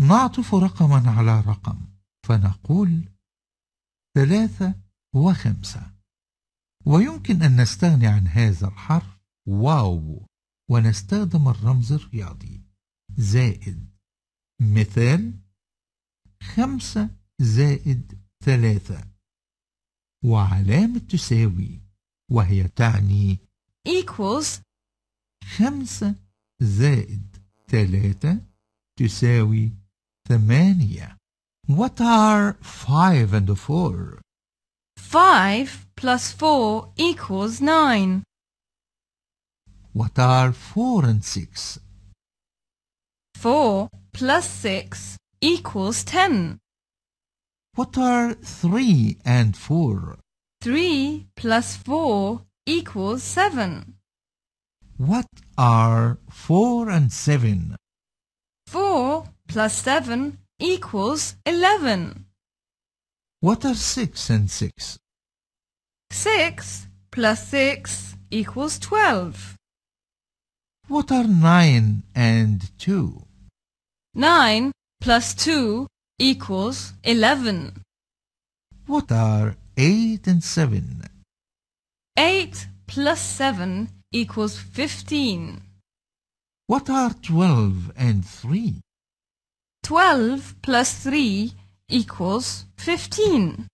نعطف رقما على رقم فنقول ثلاثة وخمسة ويمكن أن نستغني عن هذا الحرف واو ونستخدم الرمز الرياضي زائد مثال خمسة زائد ثلاثة وعلامة تساوي وهي تعني equals خمسة زائد ثلاثة تساوي The mania. What are five and four? Five plus four equals nine. What are four and six? Four plus six equals ten. What are three and four? Three plus four equals seven. What are four and seven? plus 7 equals 11. What are 6 and 6? 6 plus 6 equals 12. What are 9 and 2? 9 plus 2 equals 11. What are 8 and 7? 8 plus 7 equals 15. What are 12 and 3? 12 plus 3 equals 15.